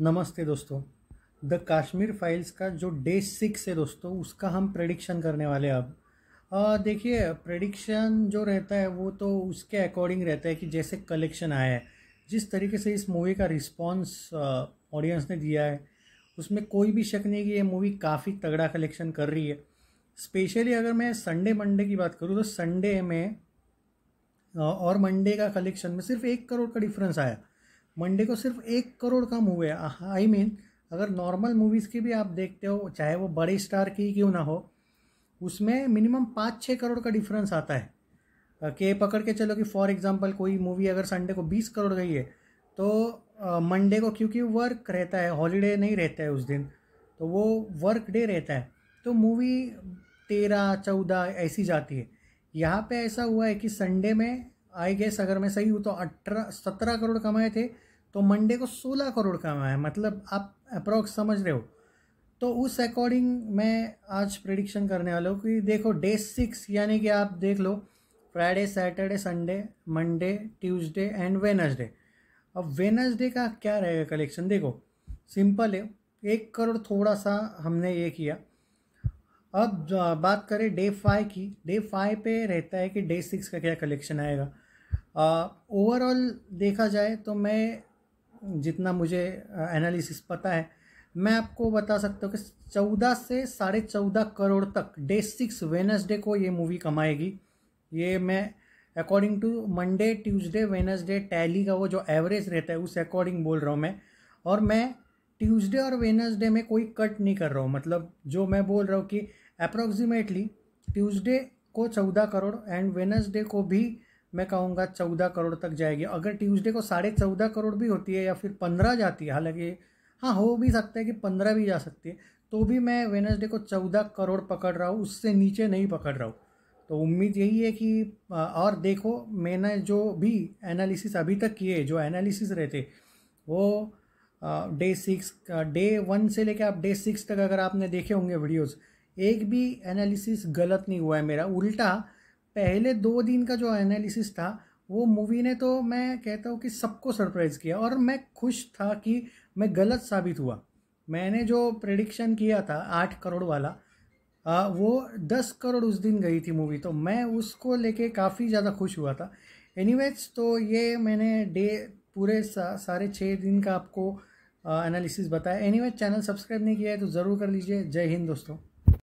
नमस्ते दोस्तों the Kashmir files का जो डे सिक्स है दोस्तों उसका हम प्रडिक्शन करने वाले अब देखिए प्रडिक्शन जो रहता है वो तो उसके अकॉर्डिंग रहता है कि जैसे कलेक्शन आया है जिस तरीके से इस मूवी का रिस्पॉन्स ऑडियंस ने दिया है उसमें कोई भी शक नहीं कि ये मूवी काफ़ी तगड़ा कलेक्शन कर रही है स्पेशली अगर मैं संडे मंडे की बात करूँ तो संडे में और मंडे का कलेक्शन में सिर्फ एक करोड़ का डिफरेंस आया मंडे को सिर्फ एक करोड़ का हुए है आई I मीन mean, अगर नॉर्मल मूवीज़ की भी आप देखते हो चाहे वो बड़े स्टार की क्यों ना हो उसमें मिनिमम पाँच छः करोड़ का डिफरेंस आता है के पकड़ के चलो कि फॉर एग्जांपल कोई मूवी अगर संडे को बीस करोड़ गई है तो मंडे को क्योंकि वर्क रहता है हॉलीडे नहीं रहता है उस दिन तो वो वर्क डे रहता है तो मूवी तेरह चौदह ऐसी जाती है यहाँ पे ऐसा हुआ है कि संडे में आई गेस अगर मैं सही हूँ तो अठारह सत्रह करोड़ कमाए थे तो मंडे को सोलह करोड़ कमाए मतलब आप अप्रोक्स समझ रहे हो तो उस अकॉर्डिंग मैं आज प्रिडिक्शन करने वाला हूँ कि देखो डे सिक्स यानी कि आप देख लो Friday Saturday Sunday Monday Tuesday and Wednesday अब वेनसडे का क्या रहेगा कलेक्शन देखो सिंपल है एक करोड़ थोड़ा सा हमने ये किया अब बात करें डे फाइव की डे फाइव पे रहता है कि डे सिक्स का क्या कलेक्शन आएगा ओवरऑल देखा जाए तो मैं जितना मुझे एनालिसिस पता है मैं आपको बता सकता हूँ कि चौदह से साढ़े चौदह करोड़ तक डे सिक्स वेनसडे को ये मूवी कमाएगी ये मैं according to Monday Tuesday Wednesday tally का वो जो एवरेज रहता है उस अकॉर्डिंग बोल रहा हूँ मैं और मैं ट्यूसडे और वेनसडे में कोई कट नहीं कर रहा हूँ मतलब जो मैं बोल रहा हूँ कि अप्रॉक्सीमेटली ट्यूसडे को चौदह करोड़ एंड वेनसडे को भी मैं कहूँगा चौदह करोड़ तक जाएगी अगर ट्यूसडे को साढ़े चौदह करोड़ भी होती है या फिर पंद्रह जाती है हालांकि हाँ हो भी सकता है कि पंद्रह भी जा सकती है तो भी मैं वेनसडे को चौदह करोड़ पकड़ रहा हूँ उससे नीचे नहीं पकड़ रहा हूँ तो उम्मीद यही है कि और देखो मैंने जो भी एनालिसिस अभी तक किए जो एनालिसिस रहते वो डे सिक्स डे वन से लेकर आप डे सिक्स तक अगर आपने देखे होंगे वीडियोस एक भी एनालिसिस गलत नहीं हुआ है मेरा उल्टा पहले दो दिन का जो एनालिसिस था वो मूवी ने तो मैं कहता हूँ कि सबको सरप्राइज़ किया और मैं खुश था कि मैं गलत साबित हुआ मैंने जो प्रडिक्शन किया था आठ करोड़ वाला आ, वो दस करोड़ उस दिन गई थी मूवी तो मैं उसको लेके काफ़ी ज़्यादा खुश हुआ था एनीवेज तो ये मैंने डे पूरे सा, सारे छः दिन का आपको एनालिसिस बताया एनीवेज चैनल सब्सक्राइब नहीं किया है तो ज़रूर कर लीजिए जय हिंद दोस्तों